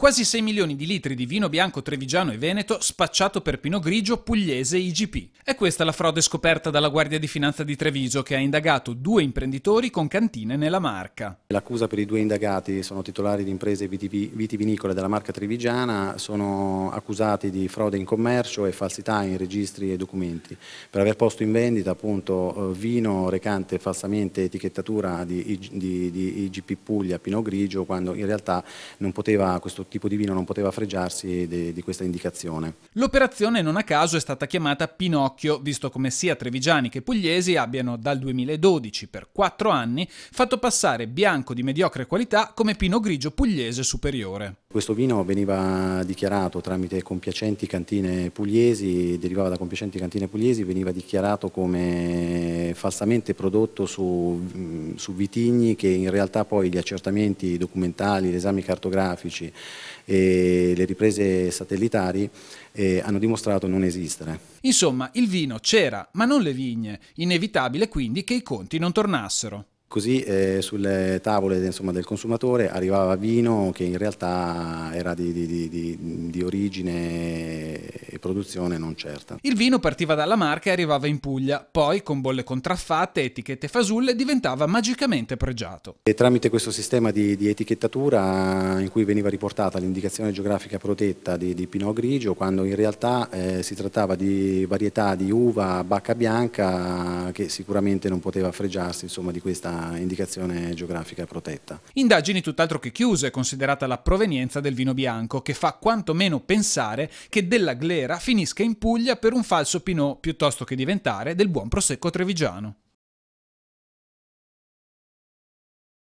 quasi 6 milioni di litri di vino bianco trevigiano e veneto spacciato per pino grigio pugliese IGP. È questa la frode scoperta dalla Guardia di Finanza di Treviso che ha indagato due imprenditori con cantine nella marca. L'accusa per i due indagati sono titolari di imprese vitivinicole della marca trevigiana, sono accusati di frode in commercio e falsità in registri e documenti per aver posto in vendita appunto eh, vino recante falsamente etichettatura di, di, di IGP Puglia Pino Grigio quando in realtà non poteva questo tipo di vino non poteva fregiarsi di, di questa indicazione. L'operazione non a caso è stata chiamata Pinocchio, visto come sia trevigiani che pugliesi abbiano dal 2012 per quattro anni fatto passare bianco di mediocre qualità come pino grigio pugliese superiore. Questo vino veniva dichiarato tramite compiacenti cantine pugliesi, derivava da compiacenti cantine pugliesi, veniva dichiarato come falsamente prodotto su, mm, su vitigni che in realtà poi gli accertamenti documentali, gli esami cartografici e le riprese satellitari eh, hanno dimostrato non esistere. Insomma, il vino c'era, ma non le vigne. Inevitabile quindi che i conti non tornassero. Così eh, sulle tavole insomma, del consumatore arrivava vino che in realtà era di, di, di, di, origine e produzione non certa. Il vino partiva dalla Marca e arrivava in Puglia, poi con bolle contraffatte, etichette fasulle diventava magicamente pregiato. E tramite questo sistema di, etichettatura in cui veniva riportata l'indicazione geografica protetta di, Pinot Grigio, quando in realtà eh, si trattava di varietà di uva bacca bianca che sicuramente non poteva fregiarsi insomma, di questa indicazione geografica protetta. Indagini tutt'altro che chiuse, considerata la provenienza del vino bianco, che fa quantomeno pensare che della glera finisca in Puglia per un falso pinot piuttosto che diventare del buon prosecco trevigiano.